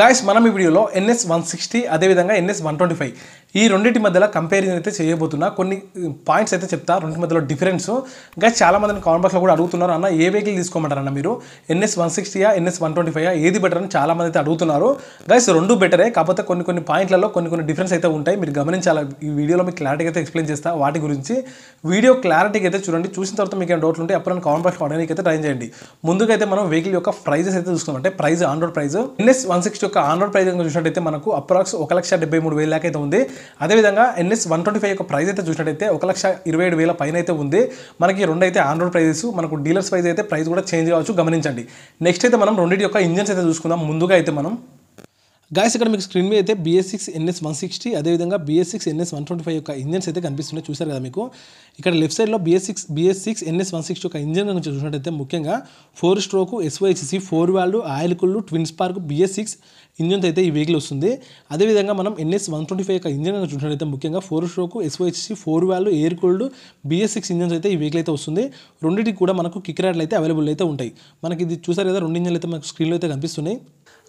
guys మనం ఈ వీడియోలో ఎన్ఎస్ వన్ సిక్స్టీ అదేవిధంగా ఎన్ఎస్ వన్ ట్వంటీ ఫైవ్ ఈ రెండింటి మధ్యలో కంపారిజన్ అయితే చేయబోతున్నా కొన్ని పాయింట్స్ అయితే చెప్తా రెండింటి మధ్యలో డిఫరెన్స్ ఇంకా చాలా మందిని కామెంట్ బాక్స్లో కూడా అడుగుతున్నారు అన్న ఏ వెహికల్ తీసుకోమంటారన్న మీరు ఎన్ఎస్ వన్ సిక్స్టీయా ఎన్ఎస్ వన్ ట్వంటీ ఫైవ్ ఏది బెటర్ అని చాలా మంది అయితే అడుగుతున్నారు గైస్ రెండు బెటరే కాకపోతే కొన్ని కొన్ని పాయింట్లలో కొన్ని కొన్ని డిఫరెన్స్ అయితే ఉంటాయి మీరు గమనించాలి ఈ వీడియోలో మీకు క్లారిటీ అయితే ఎక్స్ప్లెయిన్ చేస్తా వాటి గురించి వీడియో క్లారిటీగా అయితే చూడండి చూసిన తర్వాత మీకు ఏమైనా డౌట్లు ఉంటే అప్పుడు నన్ను కామెంట్ బాక్స్లో అడగడానికి అయితే ట్రైన్ చేయండి ముందుగా అయితే మనం వెహికల్ యొక్క ప్రైజెస్ అయితే చూసుకున్నాం అంటే price on road price NS one sixty యొక్క ఆన్ రోడ్ ప్రైస్ చూసినట్టయితే మనకు అప్రాక్స్ ఒక లక్ష డెబ్బై మూడు వేల అయితే ఉంది అదేవిధంగా ఎన్ఎస్ వన్ ట్వంటీ ఫైవ్ యొక్క ప్రైస్ అయితే చూసినట్టయితే ఒక లక్ష ఇరవై ఏడు వేల పైన అయితే ఉంది మనకి రెండు అయితే ఆన్ రోడ్ ప్రైజెస్ మనకు డీలర్స్ వైజ్ అయితే ప్రైస్ కూడా చేంజ్ కావచ్చు గమనించండి నెక్స్ట్ అయితే మనం రెండింటి యొక్క ఇంజన్స్ అయితే చూసుకుందాం ముందుగా అయితే మనం గాయస్ ఇక్కడ మీకు స్క్రీన్ మీద అయితే BS six NS one sixty అదేవిధంగా BS six NS one twenty five యొక్క ఇంజన్స్ అయితే కనిపిస్తున్నాయి చూసారు కదా మీకు ఇక్కడ లెఫ్ట్ సైడ్లో BS six BS six NS one sixty యొక్క ఇంజన్ కనుక చూసినట్టయితే ముఖ్యంగా ఫోర్ స్ట్రోక్ ఎస్ఓహెచ్సి ఫోర్ వాళ్ళు oil cooled twin spark BS six ఇంజన్తో అయితే ఈ వెహికల్ వస్తుంది అదేవిధంగా మనం ఎన్ఎస్ వన్ ట్వంటీ ఫైవ్ యొక్క ఇంజన్ కనుక చూసినట్టయితే ముఖ్యంగా ఫోర్ స్ట్రోక్ ఎస్ఓహెచ్సి ఫోర్ వాళ్ళు air cooled BS six engines అయితే ఈ వెహికల్ అయితే వస్తుంది రెండింటికి కూడా మనకు కిక్ రైడ్లు అయితే అవైలబుల్ అయితే ఉంటాయి మనకి ఇది చూసారు కదా రెండు ఇంజన్లు అయితే మనకు స్క్రీన్లో అయితే కనిపిస్తున్నాయి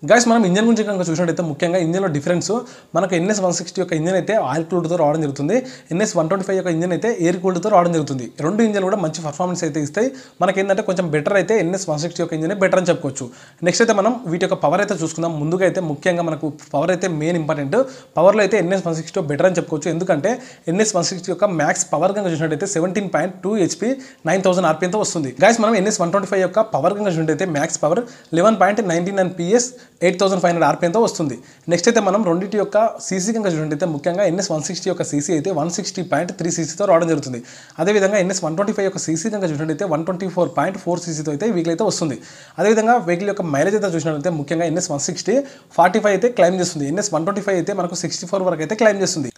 గైస్ మనం ఇంజన్ గురించి కనుక చూసినట్టయితే ముఖ్యంగా ఇంజన్లో డిఫరెన్స్ మనకు ఎన్ఎస్ వన్ సిక్స్టీ యొక్క ఇంజన్ అయితే ఆయిల్ కూల్డ్తో రావడం జరుగుతుంది ఎన్ఎస్ వన్ ట్వంటీ ఫైవ్ యొక్క ఇంజన్ అయితే ఎయిర్ కూల్డ్తో రావడం జరుగుతుంది రెండు ఇంజన్లు కూడా మంచి పర్ఫార్మెన్స్ అయితే ఇస్తాయి మనకి ఏంటంటే కొంచెం బెటర్ అయితే ఎన్ఎస్ వన్ సిక్స్టీ యొక్క ఇంజనే బెటర్ అని చెప్పుకోవచ్చు నెక్స్ట్ అయితే మనం వీటి యొక్క పవర్ అయితే చూసుకుందాం ముందుగా అయితే ముఖ్యంగా మనకు పవర్ అయితే మెయిన్ ఇంపార్టెంట్ పవర్లో అయితే ఎన్ఎస్ వన్ సిక్స్టీ బెటర్ అని చెప్పుకోవచ్చు ఎందుకంటే ఎన్ఎస్ వన్ సిక్స్టీ యొక్క మ్యాక్స్ పవర్ కనుక చూసినట్టయితే seventeen point two HP nine thousand ఆర్పిఎన్తో వస్తుంది గైస్ మనం ఎన్ఎస్ వన్ ట్వంటీ ఫైవ్ యొక్క పవర్ కనుక చూసినట్టయితే max power eleven point ninety nine PS eight thousand five hundred ఆర్పిఎంతో వస్తుంది నెక్స్ట్ అయితే మనం రెండింటి యొక్క సీసీ కనుక చూడండి అయితే ముఖ్యంగా ఎన్ఎస్ వన్ సిక్స్టీ యొక్క సీసీ అయితే వన్ సిక్స్టీ పాయింట్ త్రీ సీసీతో రావడం జరుగుతుంది అదేవిధంగా ఎన్ఎస్ వన్ ట్వంటీ ఫైవ్ యొక్క సీసీ కనుక చూడండి అయితే one twenty four point four సీసీతో అయితే వెహికల్ అయితే వస్తుంది అదేవిధంగా వెహికల్ యొక్క మైలేజ్ అయితే చూసినట్లయితే ముఖ్యంగా NS one sixty forty five అయితే క్లైమ్ చేస్తుంది ఎన్ఎస్ వన్ ట్వంటీ ఫైవ్ అయితే మనకు సిక్స్టీ ఫోర్ వరకు అయితే క్లైమ్ చేస్తుంది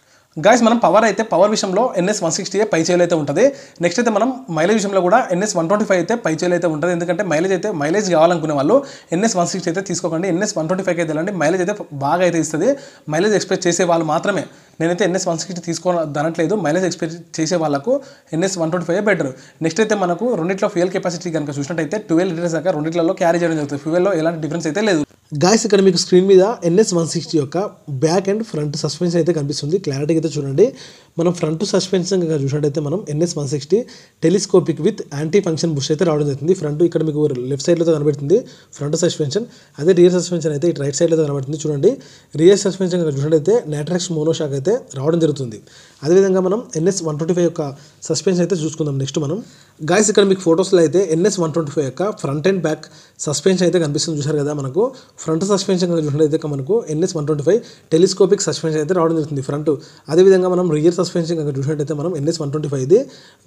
గాయస్ మనం పవర్ అయితే పవర్ విషయంలో ఎన్ఎస్ వన్ సిక్స్టీ పై పైచేలు అయితే ఉంటుంది నెక్స్ట్ అయితే మనం మైలేజ్ విషయంలో కూడా ఎన్ఎస్ వన్ ట్వంటీ ఫైవ్ అయితే పై అయితే ఉంటుంది ఎందుకంటే మైలేజ్ అయితే మైలేజ్ కావాలనుకునే వాళ్ళు ఎన్ఎస్ వన్ సిక్స్టీ అయితే తీసుకోకండి ఎన్ఎస్ వన్ ట్వంటీ ఫైవ్ అయితే వెళ్ళండి మైలేజ్ అయితే బాగా అయితే ఇస్తుంది మైలేజ్ ఎక్స్పెక్ట్ చేసే వాళ్ళు మాత్రమే నేనైతే ఎన్ఎస్ వన్ సిక్స్టీ తీసుకోదనట్లేదు మైలేజ్ ఎక్స్పెక్ట్ చేసే వాళ్ళకు NS one twenty five better next అయితే మనకు రెండిట్లో ఫ్యూయల్ కెపాసిటీ కనుక చూసినట్టయితే ట్వెల్వ్ లీటర్స్ దాకా రెండిట్లలో క్యారీ చేయడం జరుగుతుంది ఫ్యూయల్లో ఎలాంటి డిఫరెన్స్ అయితే లేదు గాయస్ ఇక్కడ మీకు స్క్రీన్ మీద ఎన్ఎస్ వన్ సిక్స్టీ యొక్క బ్యాక్ అండ్ ఫ్రంట్ సస్పెన్షన్ అయితే కనిపిస్తుంది క్లారిటీ అయితే చూడండి మనం ఫ్రంట్ సస్పెన్షన్ చూసినట్టయితే మనం NS one sixty telescopic with anti function bush అయితే రావడం జరుగుతుంది ఫ్రంట్ ఇక్కడ మీకు లెఫ్ట్ సైడ్లో కనబడుతుంది ఫ్రంట్ సస్పెన్షన్ అదే రియర్ సస్పెన్షన్ అయితే ఇటు రైట్ సైడ్లో కనబడుతుంది చూడండి రియర్ సస్పెన్షన్ చూసినట్టయితే నెట్రక్స్ మోనోషాక్ అయితే రావడం జరుగుతుంది అదేవిధంగా మనం ఎన్ఎస్ వన్ ట్వంటీ ఫైవ్ యొక్క సస్పెన్షన్ అయితే చూసుకుందాం నెక్స్ట్ మనం గాయస్ ఇక్కడ మీకు ఫొటోస్లో అయితే ఎన్ఎస్ వన్ ట్వంటీ ఫైవ్ యొక్క ఫ్రంట్ అండ్ బ్యాక్ సస్పెన్షన్ అయితే కనిపిస్తుంది చూసారు కదా మనకు ఫ్రంట్ సస్పెన్షన్ అయితే మనకు NS one twenty five telescopic suspension అయితే రావడం జరుగుతుంది ఫ్రంట్ అదేవిధంగా మనం రియర్ సస్పెన్షన్ కనుక చూసినట్టయితే మనం ఎన్ఎస్ వన్ ట్వంటీ ఫైవ్ ఇది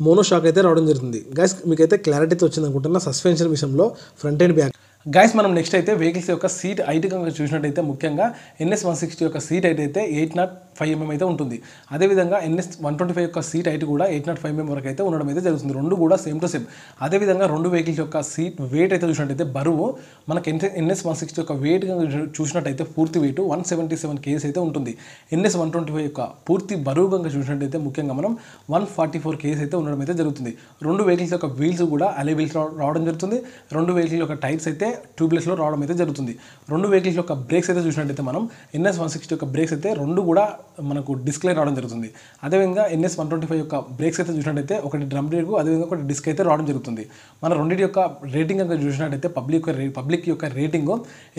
మోనో షాక్ అయితే రావడం జరుగుతుంది గాయస్ మీకైతే క్లారిటీ వచ్చింది అనుకుంటున్నా సస్పెన్షన్ విషయంలో ఫ్రంట్ అండ్ బ్యాక్ గైస్ మనం నెక్స్ట్ అయితే వెహికల్స్ యొక్క సీట్ హైట్ కనుక చూసినట్టయితే ముఖ్యంగా ఎన్ఎస్ వన్ సిక్స్టీ యొక్క సీట్ హైట్ అయితే ఎయిట్ నాట్ ఫైవ్ ఎంఎం అయితే ఉంటుంది అదేవిధంగా ఎన్ఎస్ వన్ ట్వంటీ ఫైవ్ యొక్క సీట్ హైట్ కూడా ఎయిట్ నాట్ ఫైవ్ ఎంఎం వరకు అయితే ఉండడం అయితే జరుగుతుంది రెండు కూడా సేమ్ టు సేమ్ అదేవిధంగా రెండు వెహికల్స్ యొక్క సీట్ వెయిట్ అయితే చూసినట్టయితే బరువు మనకు ఎన్ ఎన్ఎస్ వన్ సిక్స్టీ యొక్క వెయిట్ కనుక చూసినట్టయితే పూర్తి weight one seventy seven kgs అయితే ఉంటుంది ఎన్ఎస్ వన్ ట్వంటీ ఫైవ్ యొక్క పూర్తి బరువు కనుక చూసినట్టయితే ముఖ్యంగా మనం వన్ ఫార్టీ ఫోర్ కేజీస్ అయితే ఉండడం అయితే జరుగుతుంది రెండు వెహికల్స్ యొక్క వీల్స్ కూడా అలే వీల్స్ రావడం జరుగుతుంది రెండు వెహికల్ యొక్క టైర్స్ అయితే ట్యూబ్లెస్లో రావడం అయితే జరుగుతుంది రెండు వెహికల్స్ యొక్క బ్రేక్స్ అయితే చూసినట్టయితే మనం ఎన్ఎస్ వన్ సిక్స్టీ యొక్క బ్రేక్స్ అయితే రెండు కూడా మనకు డిస్క్లే రావడం జరుగుతుంది అదేవిధంగా ఎన్ఎస్ వన్ ట్వంటీ ఫైవ్ యొక్క బ్రేక్స్ అయితే చూసినట్టయితే ఒకటి డ్రమ్ బ్రేక్ అదేవిధంగా ఒకటి డిస్క్ అయితే రావడం జరుగుతుంది మన రెండింటి యొక్క రేటింగ్ కనుక చూసినట్టయితే పబ్లిక్ పబ్లిక్ యొక్క రేటింగ్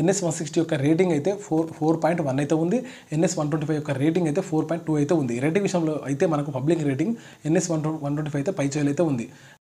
ఎన్ఎస్ వన్ సిక్స్టీ యొక్క రేటింగ్ అయితే ఫోర్ ఫోర్ పాయింట్ వన్ అయితే ఉంది ఎన్ఎస్ వన్ ట్వంటీ ఫైవ్ యొక్క రేటింగ్ అయితే ఫోర్ పాయింట్ టూ అయితే ఉంది రేటింగ్ విషయంలో అయితే మనకు public rating NS one one twenty five అయితే పై అయితే ఉంది